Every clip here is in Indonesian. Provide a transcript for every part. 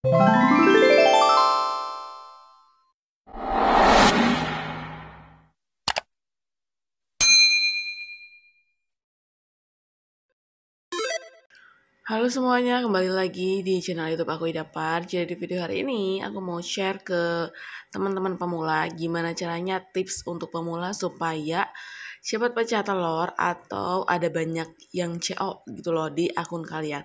Halo semuanya, kembali lagi di channel YouTube aku Ida Idapar. Jadi di video hari ini aku mau share ke teman-teman pemula gimana caranya tips untuk pemula supaya cepat pecah telur atau ada banyak yang CO gitu loh di akun kalian.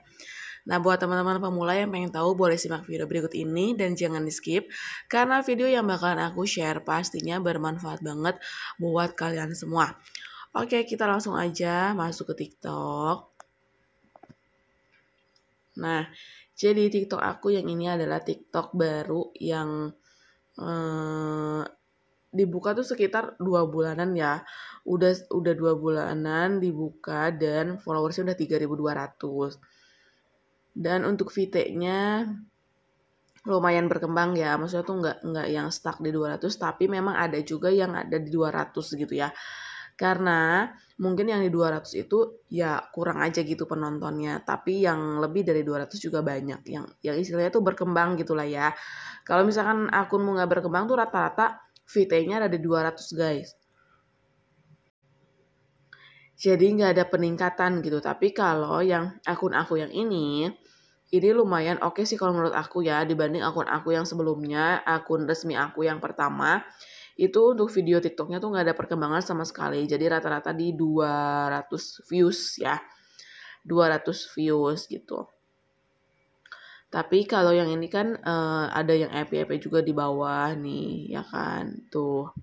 Nah, buat teman-teman pemula yang pengen tahu boleh simak video berikut ini dan jangan di-skip karena video yang bakalan aku share pastinya bermanfaat banget buat kalian semua. Oke, kita langsung aja masuk ke TikTok. Nah, jadi TikTok aku yang ini adalah TikTok baru yang eh, dibuka tuh sekitar dua bulanan ya. Udah udah dua bulanan dibuka dan followersnya udah 3.200. Dan untuk VT-nya lumayan berkembang ya maksudnya tuh nggak nggak yang stuck di 200 tapi memang ada juga yang ada di 200 gitu ya karena mungkin yang di 200 itu ya kurang aja gitu penontonnya tapi yang lebih dari 200 juga banyak yang yang istilahnya tuh berkembang gitulah ya kalau misalkan akunmu nggak berkembang tuh rata-rata VT-nya ada di 200 guys jadi nggak ada peningkatan gitu tapi kalau yang akun aku yang ini ini lumayan oke okay sih kalau menurut aku ya dibanding akun aku yang sebelumnya akun resmi aku yang pertama itu untuk video TikToknya tuh nggak ada perkembangan sama sekali jadi rata-rata di 200 views ya 200 views gitu tapi kalau yang ini kan uh, ada yang ep juga di bawah nih ya kan tuh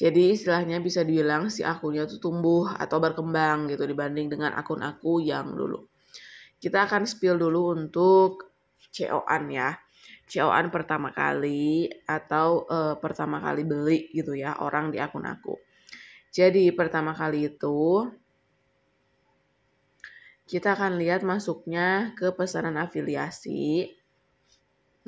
Jadi istilahnya bisa dibilang si akunnya tuh tumbuh atau berkembang gitu dibanding dengan akun aku yang dulu. Kita akan spill dulu untuk COAN ya. COAN pertama kali atau uh, pertama kali beli gitu ya orang di akun aku. Jadi pertama kali itu kita akan lihat masuknya ke pesanan afiliasi.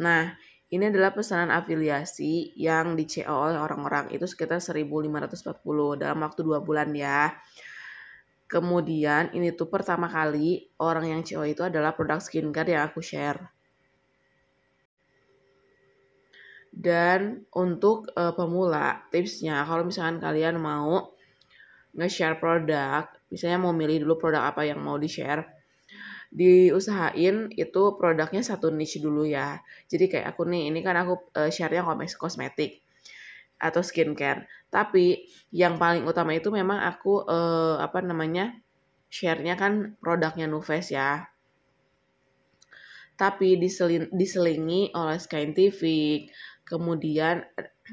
Nah, ini adalah pesanan afiliasi yang di CO oleh orang-orang itu sekitar 1540 dalam waktu 2 bulan ya. Kemudian ini tuh pertama kali orang yang CO itu adalah produk skincare yang aku share. Dan untuk uh, pemula, tipsnya kalau misalkan kalian mau nge-share produk, misalnya mau milih dulu produk apa yang mau di-share, diusahain itu produknya satu niche dulu ya. Jadi kayak aku nih, ini kan aku uh, share-nya kosmetik atau skincare. Tapi yang paling utama itu memang aku uh, apa namanya? share-nya kan produknya Nuves ya. Tapi diselingi oleh Scientific, kemudian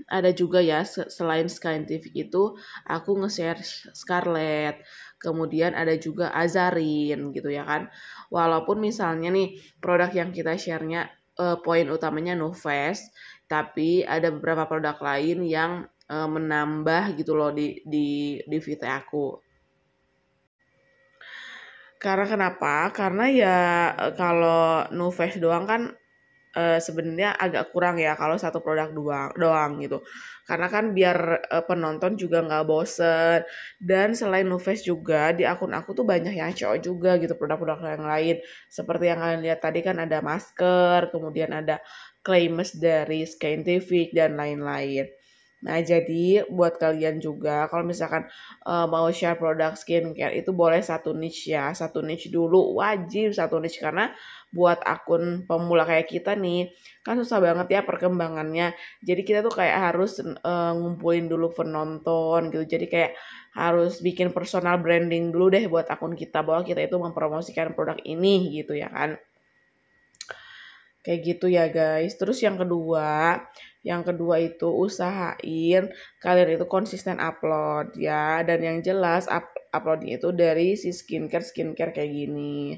ada juga ya selain scientific itu aku nge-share Scarlett kemudian ada juga Azarin gitu ya kan walaupun misalnya nih produk yang kita sharenya uh, poin utamanya Noves tapi ada beberapa produk lain yang uh, menambah gitu loh di di di VT aku karena kenapa? Karena ya eh, kalau no doang kan Eh, sebenarnya agak kurang ya kalau satu produk doang, doang gitu. Karena kan biar uh, penonton juga nggak bosen. Dan selain Nufest juga di akun aku tuh banyak yang cowok juga gitu produk-produk yang lain. Seperti yang kalian lihat tadi kan ada masker, kemudian ada claims dari Scientific dan lain-lain. Nah, jadi buat kalian juga kalau misalkan uh, mau share produk skincare itu boleh satu niche ya, satu niche dulu wajib satu niche karena buat akun pemula kayak kita nih kan susah banget ya perkembangannya. Jadi kita tuh kayak harus uh, ngumpulin dulu penonton gitu. Jadi kayak harus bikin personal branding dulu deh buat akun kita bahwa kita itu mempromosikan produk ini gitu ya kan kayak gitu ya guys terus yang kedua yang kedua itu usahain kalian itu konsisten upload ya dan yang jelas up uploadnya itu dari si skincare skincare kayak gini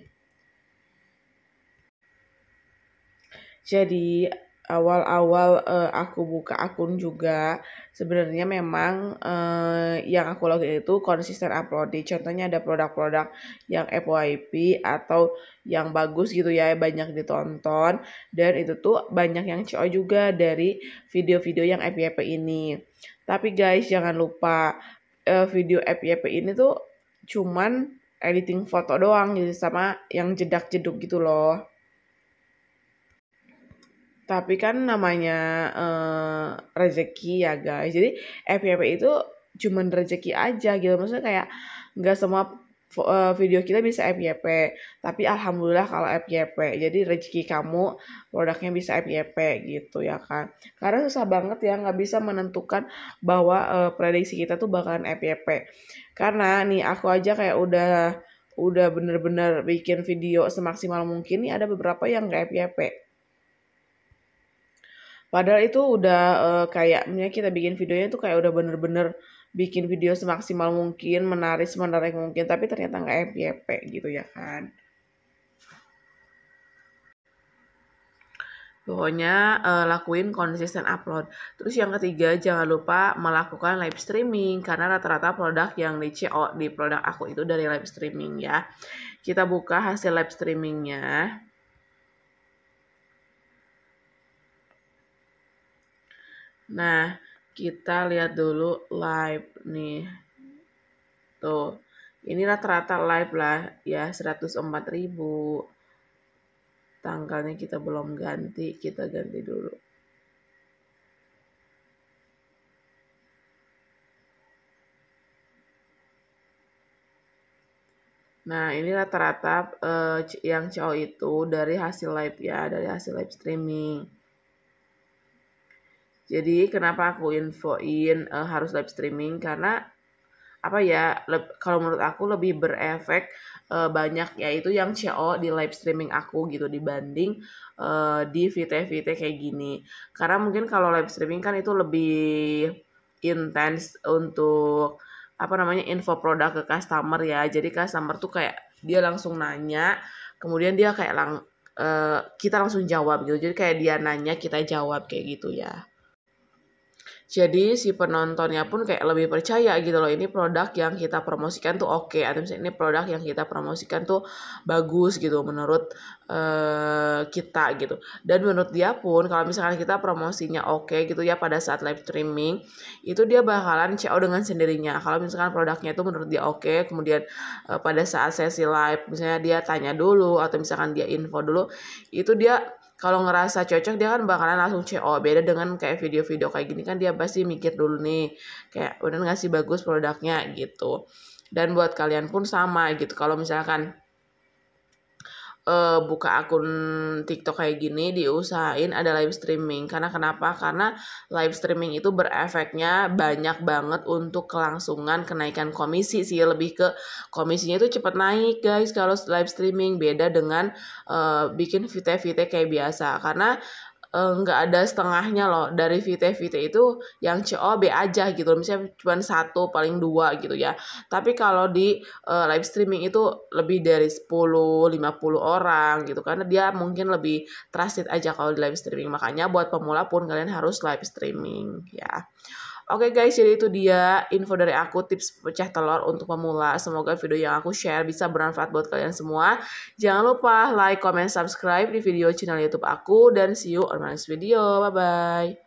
jadi awal-awal uh, aku buka akun juga sebenarnya memang uh, yang aku login itu konsisten upload di contohnya ada produk-produk yang FYP atau yang bagus gitu ya banyak ditonton dan itu tuh banyak yang CO juga dari video-video yang FYP ini tapi guys jangan lupa uh, video FYP ini tuh cuman editing foto doang gitu sama yang jedak-jeduk gitu loh tapi kan namanya uh, rezeki ya guys jadi FYP itu cuman rezeki aja gitu maksudnya kayak nggak semua eh, video kita bisa FYP tapi alhamdulillah kalau FYP jadi rezeki kamu produknya bisa FYP gitu ya kan karena susah banget ya nggak bisa menentukan bahwa uh, prediksi kita tuh bakalan FYP karena nih aku aja kayak udah udah bener-bener bikin video semaksimal mungkin nih ada beberapa yang nggak FYP Padahal itu udah uh, kayak kita bikin videonya tuh kayak udah bener-bener bikin video semaksimal mungkin, menarik semenarik mungkin, tapi ternyata nggak FYP gitu ya kan. Pokoknya uh, lakuin konsisten upload. Terus yang ketiga jangan lupa melakukan live streaming karena rata-rata produk yang di CO di produk aku itu dari live streaming ya. Kita buka hasil live streamingnya. Nah, kita lihat dulu live nih. Tuh, ini rata-rata live lah ya 104.000. Tanggalnya kita belum ganti, kita ganti dulu. Nah, ini rata-rata uh, yang CO itu dari hasil live ya, dari hasil live streaming. Jadi kenapa aku infoin uh, harus live streaming karena apa ya kalau menurut aku lebih berefek uh, banyak yaitu yang CO di live streaming aku gitu dibanding uh, di VT-VT kayak gini karena mungkin kalau live streaming kan itu lebih intens untuk apa namanya info produk ke customer ya jadi customer tuh kayak dia langsung nanya kemudian dia kayak lang uh, kita langsung jawab gitu jadi kayak dia nanya kita jawab kayak gitu ya jadi si penontonnya pun kayak lebih percaya gitu loh ini produk yang kita promosikan tuh oke okay. atau misalnya ini produk yang kita promosikan tuh bagus gitu menurut uh, kita gitu dan menurut dia pun kalau misalkan kita promosinya oke okay, gitu ya pada saat live streaming itu dia bakalan CO dengan sendirinya kalau misalkan produknya itu menurut dia oke okay, kemudian uh, pada saat sesi live misalnya dia tanya dulu atau misalkan dia info dulu itu dia kalau ngerasa cocok dia kan bakalan langsung CO beda dengan kayak video-video kayak gini kan dia pasti mikir dulu nih kayak udah nggak sih bagus produknya gitu dan buat kalian pun sama gitu kalau misalkan uh, buka akun TikTok kayak gini diusahain ada live streaming. Karena kenapa? Karena live streaming itu berefeknya banyak banget untuk kelangsungan kenaikan komisi sih. Lebih ke komisinya itu cepat naik guys kalau live streaming beda dengan uh, bikin vite-vite kayak biasa. Karena Eh, nggak ada setengahnya loh dari VT-VT itu yang COB aja gitu misalnya cuma satu paling dua gitu ya tapi kalau di uh, live streaming itu lebih dari 10 50 orang gitu karena dia mungkin lebih trusted aja kalau di live streaming makanya buat pemula pun kalian harus live streaming ya Oke okay guys, jadi itu dia info dari aku tips pecah telur untuk pemula. Semoga video yang aku share bisa bermanfaat buat kalian semua. Jangan lupa like, comment, subscribe di video channel YouTube aku dan see you on my next video. Bye bye.